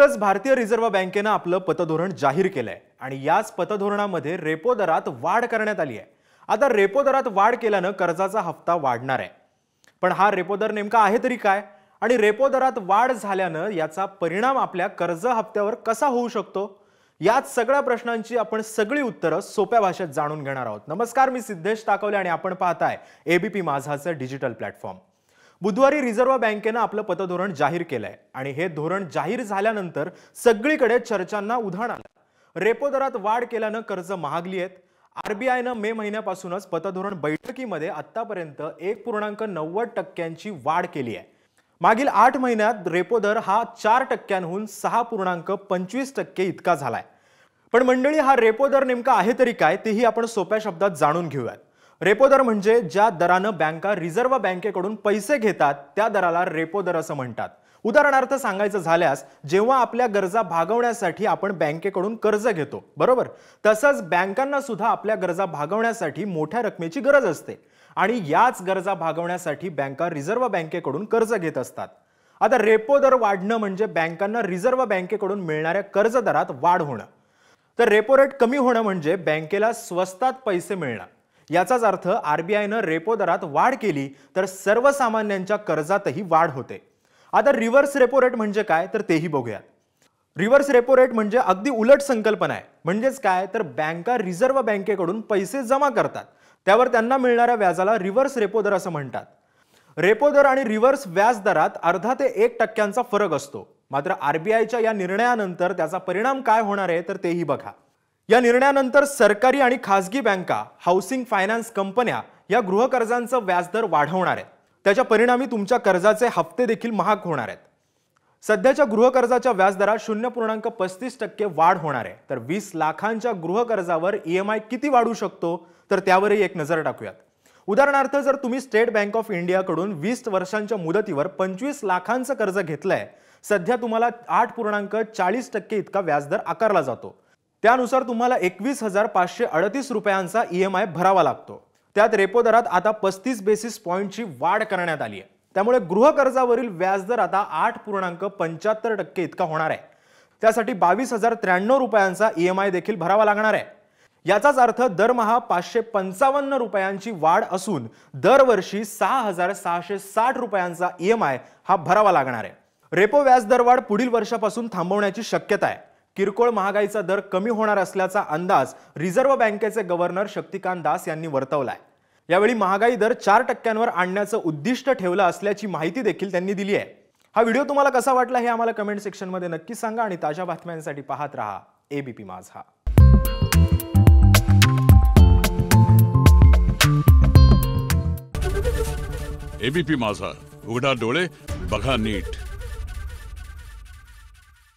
नुकतंच भारतीय रिझर्व्ह बँकेनं आपलं पतधोरण जाहीर केलंय आणि याच पतधोरणामध्ये रेपो दरात वाढ करण्यात आली आहे आता रेपो दरात वाढ केल्यानं कर्जाचा हप्ता वाढणार आहे पण हा रेपो दर नेमका आहे तरी काय आणि रेपो दरात वाढ झाल्यानं याचा परिणाम आपल्या कर्ज हप्त्यावर कसा होऊ शकतो याच सगळ्या प्रश्नांची आपण सगळी उत्तरं सोप्या भाषेत जाणून घेणार आहोत नमस्कार मी सिद्धेश ताकवले आणि आपण पाहताय एबीपी माझाचं डिजिटल प्लॅटफॉर्म बुधवारी रिझर्व्ह बँकेनं आपलं पतधोरण जाहीर केलंय आणि हे धोरण जाहीर झाल्यानंतर सगळीकडे चर्चांना उधाण आलं रेपो दरात वाढ केल्यानं कर्ज महागली आहेत आरबीआयनं मे महिन्यापासूनच पतधोरण बैठकीमध्ये आतापर्यंत एक पूर्णांक नव्वद टक्क्यांची वाढ केली आहे मागील आठ महिन्यात रेपो दर हा चार टक्क्यांहून सहा पूर्णांक पंचवीस टक्के इतका झालाय पण मंडळी हा रेपो दर नेमका आहे तरी काय तेही आपण सोप्या शब्दात जाणून घेऊयात रेपो दर म्हणजे ज्या दरानं बँका रिझर्व्ह बँकेकडून पैसे घेतात त्या दराला रेपो दर असं म्हणतात उदाहरणार्थ सांगायचं झाल्यास जेव्हा आपल्या गरजा भागवण्यासाठी आपण बँकेकडून कर्ज घेतो बरोबर तसंच बँकांना सुद्धा आपल्या गरजा भागवण्यासाठी मोठ्या रकमेची गरज असते आणि याच गरजा भागवण्यासाठी बँका रिझर्व्ह बँकेकडून कर्ज घेत असतात आता रेपो दर वाढणं म्हणजे बँकांना रिझर्व्ह बँकेकडून मिळणाऱ्या कर्ज दरात वाढ होणं तर रेपो रेट कमी होणं म्हणजे बँकेला स्वस्तात पैसे मिळणं याचाच अर्थ आरबीआयनं रेपो दरात वाढ केली तर सर्वसामान्यांच्या कर्जातही वाढ होते आता रिव्हर्स रेपो रेट म्हणजे काय तर तेही बघूयात रिव्हर्स रेपो रेट म्हणजे अगदी उलट संकल्पना आहे म्हणजेच काय तर बँका रिझर्व्ह बँकेकडून पैसे जमा करतात त्यावर त्यांना मिळणाऱ्या व्याजाला रिव्हर्स रेपो दर असं म्हणतात रेपो दर आणि रिव्हर्स व्याज दरात अर्धा ते एक टक्क्यांचा फरक असतो मात्र आरबीआयच्या या निर्णयानंतर त्याचा परिणाम काय होणार आहे तर तेही बघा या निर्णयानंतर सरकारी आणि खासगी बँका हाऊसिंग फायनान्स कंपन्या या गृहकर्जांचं व्याजदर वाढवणार आहेत त्याच्या परिणामी तुमच्या कर्जाचे हप्ते देखील महाग होणार आहेत सध्याच्या गृहकर्जाच्या व्याजदरात शून्य पूर्णांक पस्तीस टक्के वाढ होणार आहे तर वीस लाखांच्या गृहकर्जावर ई एम आय किती वाढू शकतो तर त्यावरही एक नजर टाकूयात उदाहरणार्थ जर तुम्ही स्टेट बँक ऑफ इंडियाकडून वीस वर्षांच्या मुदतीवर पंचवीस लाखांचं कर्ज घेतलंय सध्या तुम्हाला आठ पूर्णांक चाळीस टक्के इतका व्याजदर आकारला जातो त्यानुसार तुम्हाला एकवीस हजार पाचशे अडतीस रुपयांचा ई एम आय भरावा लागतो त्यात रेपो दरात आता पस्तीस बेसिस पॉईंटची वाढ करण्यात आली आहे त्यामुळे गृहकर्जावरील व्याजदर आता आठ पूर्णांक पंच्याहत्तर टक्के इतका होणार आहे त्यासाठी बावीस हजार त्र्याण्णव रुपयांचा ई एम आय देखील भरावा लागणार आहे याचाच अर्थ दरमहा पाचशे पंचावन्न रुपयांची वाढ असून दरवर्षी सहा हजार सहाशे साठ रुपयांचा ई एम आय हा भरावा लागणार आहे रेपो वाढ पुढील वर्षापासून थांबवण्याची शक्यता आहे किरकोळ महागाईचा दर कमी होणार असल्याचा अंदाज रिझर्व्ह बँकेचे गव्हर्नर शक्तिकांत दास यांनी वर्तवलाय यावेळी महागाई दर चार टक्क्यांवर आणण्याचं उद्दिष्ट ठेवलं असल्याची माहिती देखील त्यांनी दिली आहे हा व्हिडिओ तुम्हाला कसा वाटला हे आम्हाला कमेंट सेक्शनमध्ये नक्की सांगा आणि ताज्या बातम्यांसाठी पाहत राहा एबीपी माझा एबीपी माझा उघडा डोळे बघा नीट